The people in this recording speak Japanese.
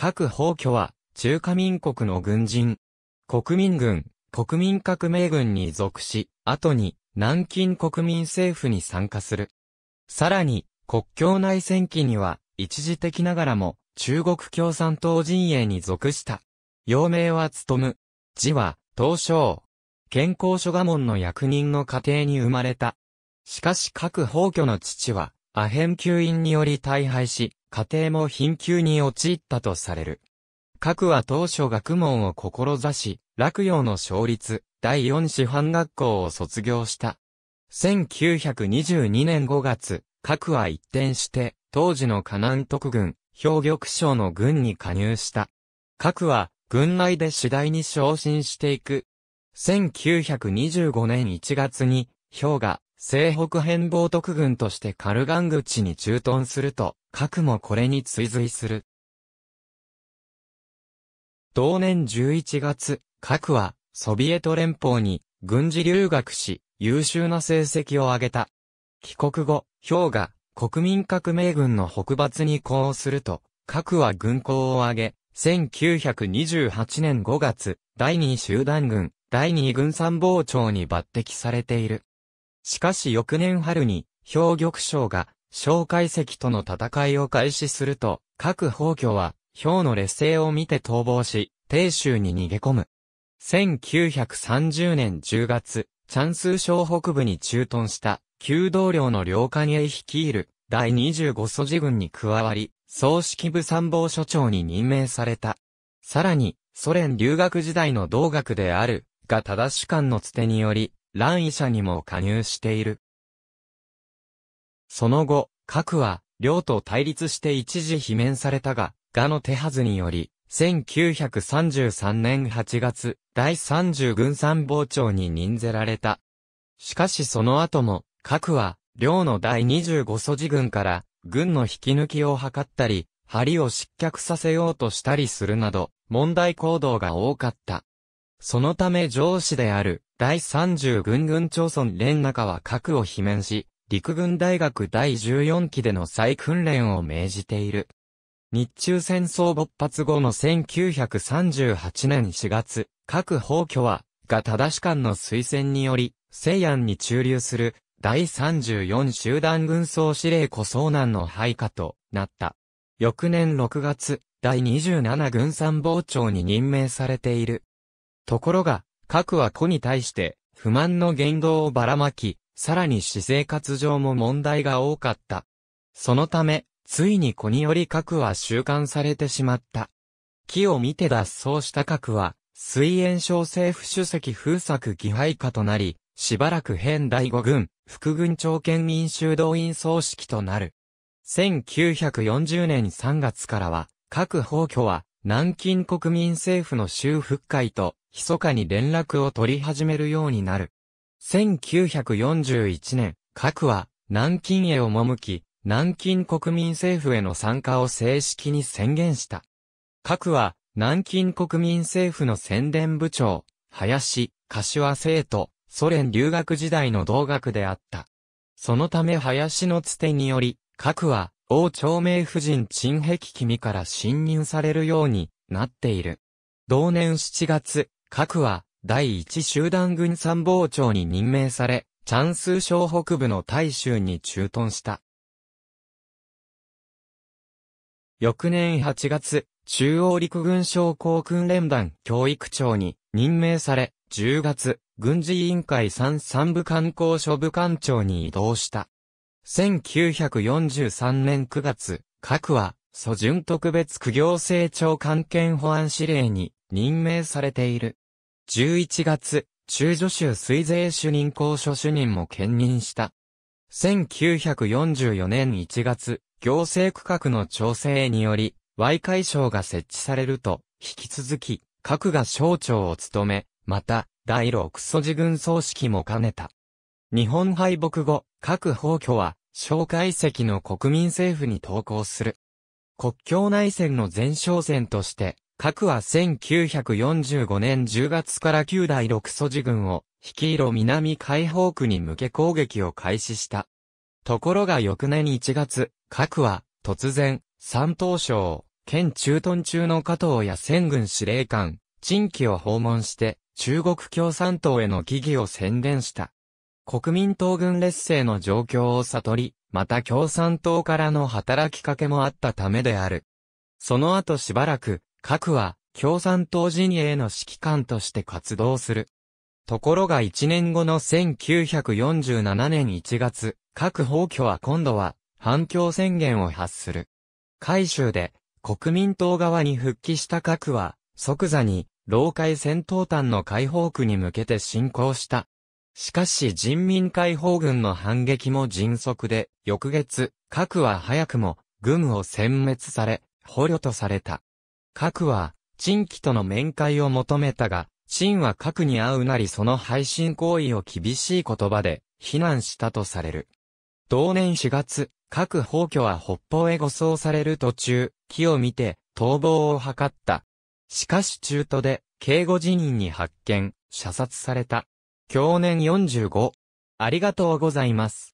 各宝挙は、中華民国の軍人、国民軍、国民革命軍に属し、後に、南京国民政府に参加する。さらに、国境内戦期には、一時的ながらも、中国共産党陣営に属した。陽名は務む。字は、東初、健康諸我門の役人の家庭に生まれた。しかし各宝挙の父は、アヘン吸引により大敗し、家庭も貧窮に陥ったとされる。各は当初学問を志し、落葉の勝率、第四師範学校を卒業した。1922年5月、各は一転して、当時の河南特軍、兵玉省の軍に加入した。各は、軍内で次第に昇進していく。1925年1月に、兵が、西北変貌特軍としてカルガン口に駐屯すると、核もこれに追随する。同年11月、核は、ソビエト連邦に軍事留学し、優秀な成績を上げた。帰国後、氷が国民革命軍の北伐に呼応すると、核は軍港を挙げ、1928年5月、第2集団軍、第2軍参謀長に抜擢されている。しかし翌年春に、氷玉将が小介石との戦いを開始すると、各宝居は、氷の劣勢を見て逃亡し、鄭州に逃げ込む。1930年10月、チャンス省北部に駐屯した、旧道領の両官へ率いる、第25祖事軍に加わり、総指揮部参謀所長に任命された。さらに、ソ連留学時代の同学である、が正し官のつてにより、乱医者にも加入している。その後、核は、領と対立して一時罷免されたが、がの手はずにより、1933年8月、第30軍参謀長に任ぜられた。しかしその後も、核は、領の第25素地軍から、軍の引き抜きを図ったり、針を失脚させようとしたりするなど、問題行動が多かった。そのため上司である、第30軍軍長村連中は核を罷免し、陸軍大学第14期での再訓練を命じている。日中戦争勃発後の1938年4月、各法拠は、が正し官の推薦により、西安に駐留する第34集団軍総司令子遭難の配下となった。翌年6月、第27軍参謀長に任命されている。ところが、各は子に対して、不満の言動をばらまき、さらに私生活上も問題が多かった。そのため、ついに子により核は収監されてしまった。木を見て脱走した核は、水炎症政府主席風作疑敗下となり、しばらく編第五軍、副軍長兼民衆動員葬式となる。1940年3月からは、各法挙は、南京国民政府の州復会と、密かに連絡を取り始めるようになる。1941年、核は南京へ赴き、南京国民政府への参加を正式に宣言した。核は南京国民政府の宣伝部長、林、柏生とソ連留学時代の同学であった。そのため林のつてにより、核は王朝明夫人陳壁君から侵入されるようになっている。同年7月、核は第一集団軍参謀長に任命され、チャンスー省北部の大衆に駐屯した。翌年8月、中央陸軍省校訓練団教育長に任命され、10月、軍事委員会参参部官光所部官庁に移動した。1943年9月、各は、素準特別区行政長官兼保安司令に任命されている。11月、中助州水税主任公所主任も兼任した。1944年1月、行政区画の調整により、Y 会省が設置されると、引き続き、各が省庁を務め、また、第6祖地軍葬式も兼ねた。日本敗北後、各法挙は、蒋介石の国民政府に投稿する。国境内戦の前哨戦として、核は1945年10月から旧第六素地軍を引き色南解放区に向け攻撃を開始した。ところが翌年1月、核は突然、山東省、県駐屯中の加藤や戦軍司令官、陳記を訪問して、中国共産党への疑義を宣伝した。国民党軍劣勢の状況を悟り、また共産党からの働きかけもあったためである。その後しばらく、核は共産党陣営の指揮官として活動する。ところが1年後の1947年1月、核放棄は今度は反共宣言を発する。海州で国民党側に復帰した核は即座に老海戦闘端の解放区に向けて進行した。しかし人民解放軍の反撃も迅速で、翌月、核は早くも軍を殲滅され、捕虜とされた。核は、陳貴との面会を求めたが、陳は核に会うなりその配信行為を厳しい言葉で、非難したとされる。同年4月、各宝居は北方へ護送される途中、木を見て、逃亡を図った。しかし中途で、警護辞任に発見、射殺された。去年45。ありがとうございます。